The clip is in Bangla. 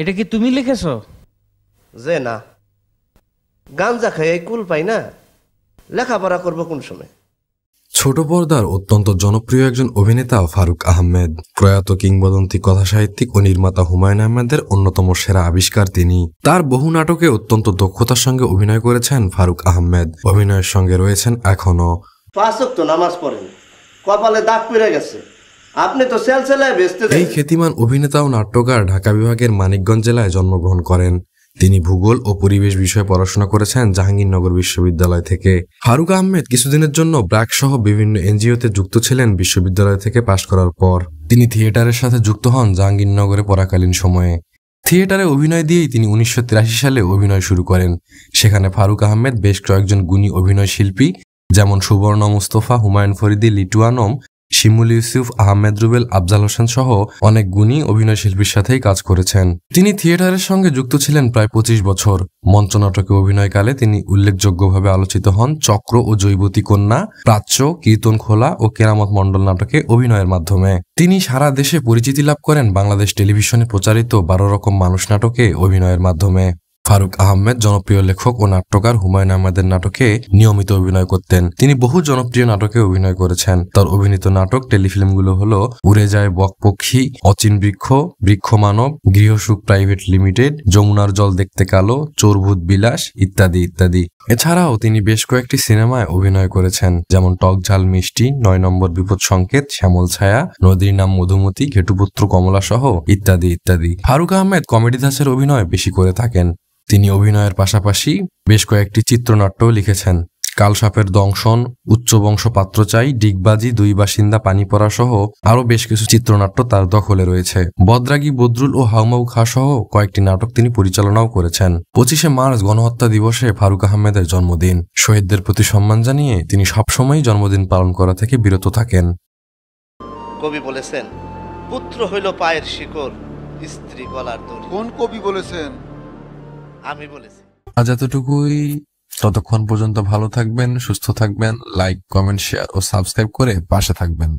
এটা কি তুমি লিখেছ যে না গাঞ্জা খাই কুল পাই না লেখাপড়া করব কোন সময় ছোট পর্দার অত্যন্ত জনপ্রিয় একজন অভিনেতা ফারুক আহমেদ প্রয়াত কিংবদন্তি কথা সাহিত্যিক ও নির্মাতা হুমায়ুন আহমেদের অন্যতম সেরা আবিষ্কার তিনি তার বহু নাটকে অত্যন্ত দক্ষতার সঙ্গে অভিনয় করেছেন ফারুক আহমেদ অভিনয়ের সঙ্গে রয়েছেন এখনো পাঁচ নামাজ পড়েন কপালে দাগ পেরে গেছে আপনি তো সেলসেলায় এই খ্যাতিমান অভিনেতা ও নাট্যকার ঢাকা বিভাগের মানিকগঞ্জ জেলায় জন্মগ্রহণ করেন তিনি ভূগোল ও পরিবেশ বিষয়ে পড়াশোনা করেছেন জাহাঙ্গীরনগর বিশ্ববিদ্যালয় থেকে ফারুক আহমেদ কিছুদিনের জন্য ব্র্যাক সহ বিভিন্ন এনজিওতে যুক্ত ছিলেন বিশ্ববিদ্যালয় থেকে পাশ করার পর তিনি থিয়েটারের সাথে যুক্ত হন জাহাঙ্গীরনগরে পড়াকালীন সময়ে থিয়েটারে অভিনয় দিয়েই তিনি উনিশশো সালে অভিনয় শুরু করেন সেখানে ফারুক আহমেদ বেশ কয়েকজন গুণী অভিনয় শিল্পী যেমন সুবর্ণ মুস্তফা হুমায়ুন ফরিদি লিটুয়ানম শিমুল ইউসুফ আহমেদ রুবেল আফজাল হোসেন সহ অনেক গুণী অভিনয় শিল্পীর সাথেই কাজ করেছেন তিনি থিয়েটারের সঙ্গে যুক্ত ছিলেন প্রায় পঁচিশ বছর মঞ্চনাটকে অভিনয়কালে তিনি উল্লেখযোগ্যভাবে আলোচিত হন চক্র ও জৈবতী কন্যা প্রাচ্য কীর্তন খোলা ও কেরামত মণ্ডল নাটকে অভিনয়ের মাধ্যমে তিনি সারা দেশে পরিচিতি লাভ করেন বাংলাদেশ টেলিভিশনে প্রচারিত বারো রকম মানুষ নাটকে অভিনয়ের মাধ্যমে ফারুক আহমেদ জনপ্রিয় লেখক ও নাট্যকার হুমায়ুন আহমেদের নাটকে নিয়মিত অভিনয় করতেন তিনি বহু জনপ্রিয় নাটকে অভিনয় করেছেন তার অভিনীত নাটক টেলিফিল্মগুলো হল উড়ে যায় বকপক্ষী অচিন বৃক্ষ বৃক্ষ মানব গৃহসুখ প্রাইভেট লিমিটেড যমুনার জল দেখতে কালো চোরভূত বিলাস ইত্যাদি ইত্যাদি এছাড়াও তিনি বেশ কয়েকটি সিনেমায় অভিনয় করেছেন যেমন টক ঝাল মিষ্টি নয় নম্বর বিপদ সংকেত শ্যামল ছায়া নদীর নাম মধুমতি ঘেটুপুত্র কমলা সহ ইত্যাদি ইত্যাদি ফারুক আহমেদ কমেডি দাসের অভিনয় বেশি করে থাকেন তিনি অভিনয়ের পাশাপাশি বেশ কয়েকটি চিত্রনাট্য লিখেছেন কালসাপের দংশন উচ্চবংশ পাত্রচাই চাই ডিগবাজি দুই বাসিন্দা পানি পড়া সহ আরও বেশ কিছু চিত্রনাট্য তার দখলে রয়েছে বদ্রাগি বদরুল ও হাউমাউ খা সহ কয়েকটি নাটক তিনি পরিচালনাও করেছেন পঁচিশে মার্চ গণহত্যা দিবসে ফারুক আহমেদের জন্মদিন শহীদদের প্রতি সম্মান জানিয়ে তিনি সবসময়ই জন্মদিন পালন করা থেকে বিরত থাকেন কবি বলেছেন পুত্র হইল পায়ের শিকড় স্ত্রী গলার কোন কবি বলেছেন আমি বলেছি আজ এতটুকুই ততক্ষণ পর্যন্ত ভালো থাকবেন সুস্থ থাকবেন লাইক কমেন্ট শেয়ার ও সাবস্ক্রাইব করে পাশে থাকবেন